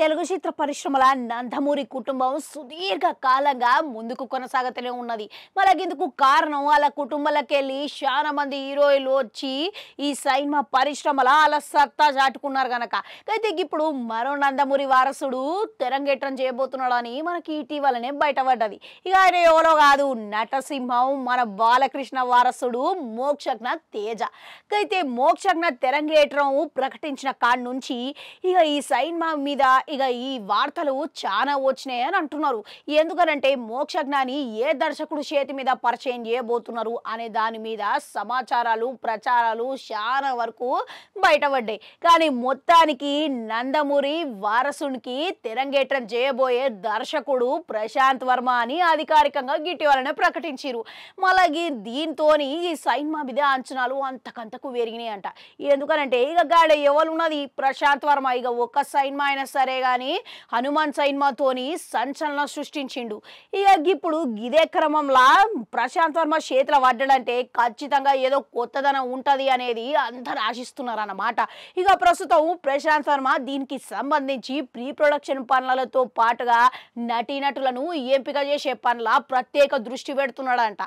తెలుగు చిత్ర పరిశ్రమల నందమూరి కుటుంబం సుదీర్ఘ కాలంగా ముందుకు కొనసాగతనే ఉన్నది మనకిందుకు కారణం వాళ్ళ కుటుంబాలకెళ్ళి చాలా మంది హీరోయిన్లు వచ్చి ఈ సినిమా పరిశ్రమల అలా సత్తా చాటుకున్నారు కనుక అయితే ఇప్పుడు మరో నందమూరి వారసుడు తెరంగేట్రం చేయబోతున్నాడని మనకి ఇటీవలనే బయటపడ్డది ఇక ఆయన ఎవరో కాదు నటసింహం మన బాలకృష్ణ వారసుడు మోక్షజ్ఞ తేజ అయితే మోక్షజ్ఞ తెరంగేట్రం ప్రకటించిన కాడ నుంచి ఇక ఈ సినిమా మీద ఇక ఈ వార్తలు చాలా వచ్చినాయి అని అంటున్నారు ఎందుకనంటే మోక్షజ్ఞాని ఏ దర్శకుడు చేతి మీద పరిచయం చేయబోతున్నారు అనే దాని మీద సమాచారాలు ప్రచారాలు చాలా వరకు బయటపడ్డాయి కానీ మొత్తానికి నందమూరి వారసునికి తెరంగేట్రం చేయబోయే దర్శకుడు ప్రశాంత్ వర్మ అని అధికారికంగా గిట్టివాలని ప్రకటించారు మళ్ళీ దీంతో ఈ సైన్మా మీద అంచనాలు అంతకంతకు పెరిగినాయి అంట ఎందుకనంటే ఇక గాడ ఎవరు ఉన్నది ప్రశాంత్ వర్మ ఇక ఒక్క సైన్మా అయినా సరే కానీ హనుమాన్ సైన్మాతోని సంచలనం సృష్టించిండు ఇక ఇప్పుడు ఇదే క్రమంలా ప్రశాంత్ వర్మ చేతుల పడ్డాడంటే ఖచ్చితంగా ఏదో కొత్తదనం ఉంటుంది అనేది అందరు ఆశిస్తున్నారు అన్నమాట ఇక ప్రస్తుతం ప్రశాంత్ వర్మ దీనికి సంబంధించి ప్రీ ప్రొడక్షన్ పనులతో పాటుగా నటీనటులను ఎంపిక చేసే పనుల ప్రత్యేక దృష్టి పెడుతున్నాడంట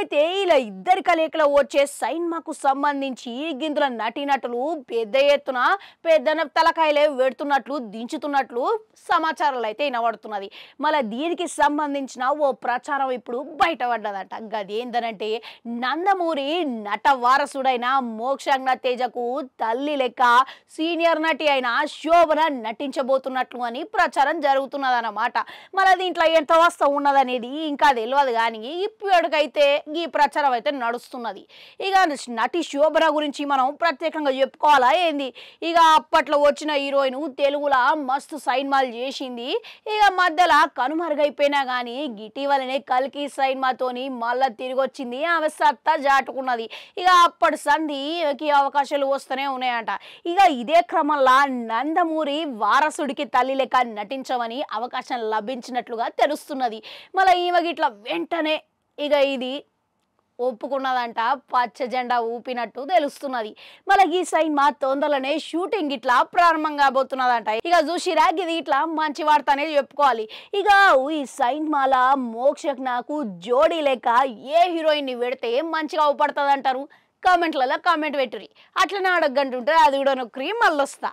అయితే ఇలా ఇద్దరి కలయికలో వచ్చే సైన్మాకు సంబంధించి గిందుల నటీనటులు పెద్ద ఎత్తున పెద్ద తలకాయలే పెడుతున్నట్లు దించుతున్నారు చేస్తున్నట్లు సమాచారాలు అయితే వినబడుతున్నది మళ్ళీ దీనికి సంబంధించిన ఓ ప్రచారం ఇప్పుడు బయటపడ్డదంట గదేందనంటే నందమూరి నట వారసుడైన మోక్షజ్ఞ తేజకు తల్లి లెక్క సీనియర్ నటి అయిన శోభన నటించబోతున్నట్లు అని ప్రచారం జరుగుతున్నది అనమాట మళ్ళీ దీంట్లో ఎంత వాస్తవం ఉన్నదనేది ఇంకా తెలియదు కానీ ఇప్పటికైతే ఈ ప్రచారం అయితే నడుస్తున్నది ఇక నటి శోభన గురించి మనం ప్రత్యేకంగా చెప్పుకోవాలా ఏంది ఇక అప్పట్లో వచ్చిన హీరోయిన్ తెలుగుల మస్తు సైన్మాలు చేసింది ఇక మధ్యలో కనుమరుగైపోయినా కానీ ఇటీవలనే కల్కి సైన్మాతోని మళ్ళా తిరిగి వచ్చింది ఆమె సత్తా జాటుకున్నది ఇక అప్పటి సంధికి అవకాశాలు వస్తూనే ఉన్నాయంట ఇక ఇదే క్రమంలో నందమూరి వారసుడికి తల్లి లెక్క నటించమని అవకాశం లభించినట్లుగా తెలుస్తున్నది మళ్ళీ ఈమె ఇట్లా వెంటనే ఇక ఇది ఒప్పుకున్నదంట పచ్చ జెండా ఊపినట్టు తెలుస్తున్నది మళ్ళీ ఈ సినిమా తొందరలోనే షూటింగ్ ఇట్లా ప్రారంభం కాబోతున్నదంట ఇక చూసిరా ఇది ఇట్లా మంచి వార్త అనేది చెప్పుకోవాలి ఇక ఈ మాల మోక్షక్ నాకు జోడీ లేక ఏ హీరోయిన్ని పెడితే మంచిగా ఉపడుతుంది అంటారు కామెంట్లలో కామెంట్ పెట్టురి అట్లనే అడగంటుంటే అది కూడా నొక్కరి మళ్ళొస్తా